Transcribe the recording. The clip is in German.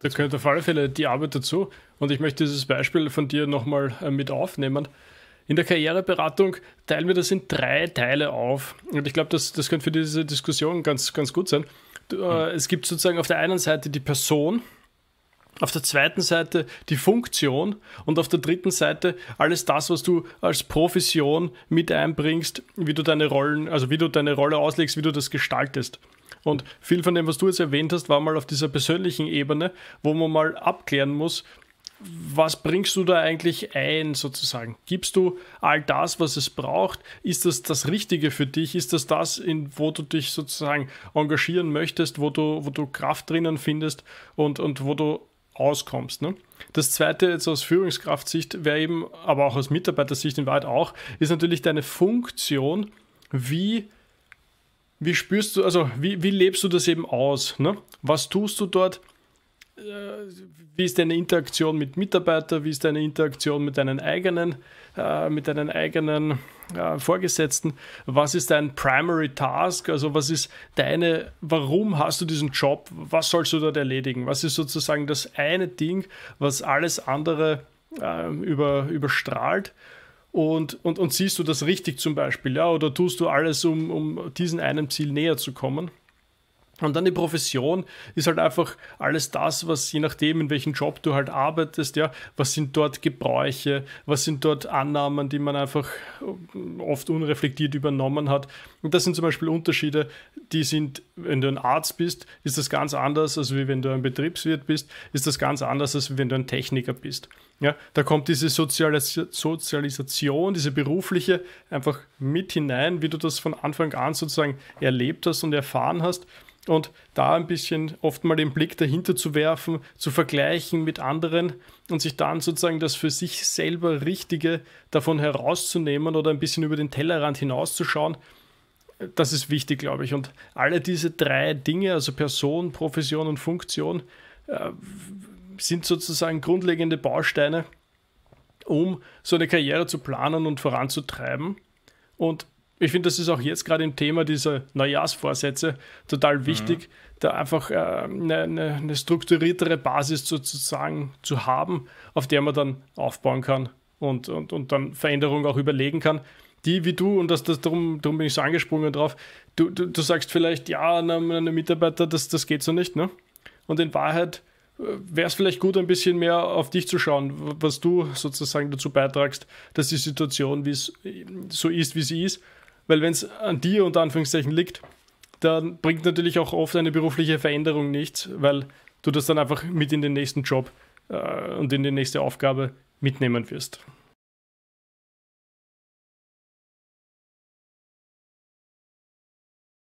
Da gehört auf alle Fälle die Arbeit dazu. Und ich möchte dieses Beispiel von dir nochmal äh, mit aufnehmen. In der Karriereberatung teilen wir das in drei Teile auf. Und ich glaube, das, das könnte für diese Diskussion ganz, ganz gut sein. Äh, hm. Es gibt sozusagen auf der einen Seite die Person, auf der zweiten Seite die Funktion und auf der dritten Seite alles das, was du als Profession mit einbringst, wie du deine Rollen, also wie du deine Rolle auslegst, wie du das gestaltest. Und viel von dem, was du jetzt erwähnt hast, war mal auf dieser persönlichen Ebene, wo man mal abklären muss, was bringst du da eigentlich ein sozusagen? Gibst du all das, was es braucht? Ist das das Richtige für dich? Ist das das, in, wo du dich sozusagen engagieren möchtest, wo du, wo du Kraft drinnen findest und, und wo du auskommst. Ne? Das zweite jetzt aus Führungskraftsicht wäre eben, aber auch aus Mitarbeitersicht in Wahrheit auch, ist natürlich deine Funktion, wie wie spürst du, also wie, wie lebst du das eben aus? Ne? Was tust du dort? Äh, wie ist deine Interaktion mit Mitarbeitern? Wie ist deine Interaktion mit deinen eigenen, äh, mit deinen eigenen äh, Vorgesetzten? Was ist dein Primary Task? Also was ist deine, warum hast du diesen Job? Was sollst du dort erledigen? Was ist sozusagen das eine Ding, was alles andere äh, über, überstrahlt? und, und, und siehst du das richtig zum Beispiel, ja, oder tust du alles, um, um diesem einem Ziel näher zu kommen? Und dann die Profession ist halt einfach alles das, was je nachdem, in welchem Job du halt arbeitest, ja, was sind dort Gebräuche, was sind dort Annahmen, die man einfach äh, oft unreflektiert übernommen hat. Und das sind zum Beispiel Unterschiede, die sind, wenn du ein Arzt bist, ist das ganz anders, als wenn du ein Betriebswirt bist, ist das ganz anders, als wenn du ein Techniker bist. Ja, da kommt diese Sozialisation, diese berufliche einfach mit hinein, wie du das von Anfang an sozusagen erlebt hast und erfahren hast und da ein bisschen oft mal den Blick dahinter zu werfen, zu vergleichen mit anderen und sich dann sozusagen das für sich selber Richtige davon herauszunehmen oder ein bisschen über den Tellerrand hinauszuschauen, das ist wichtig, glaube ich. Und alle diese drei Dinge, also Person, Profession und Funktion, äh, sind sozusagen grundlegende Bausteine, um so eine Karriere zu planen und voranzutreiben. Und ich finde, das ist auch jetzt gerade im Thema dieser Neujahrsvorsätze total wichtig, mhm. da einfach eine äh, ne, ne strukturiertere Basis sozusagen zu haben, auf der man dann aufbauen kann und, und, und dann Veränderungen auch überlegen kann. Die wie du, und das, das, darum, darum bin ich so angesprungen drauf, du, du, du sagst vielleicht, ja, einem, Mitarbeiter, das, das geht so nicht, ne? Und in Wahrheit äh, wäre es vielleicht gut, ein bisschen mehr auf dich zu schauen, was du sozusagen dazu beitragst, dass die Situation äh, so ist, wie sie ist weil wenn es an dir unter Anführungszeichen liegt, dann bringt natürlich auch oft eine berufliche Veränderung nichts, weil du das dann einfach mit in den nächsten Job äh, und in die nächste Aufgabe mitnehmen wirst.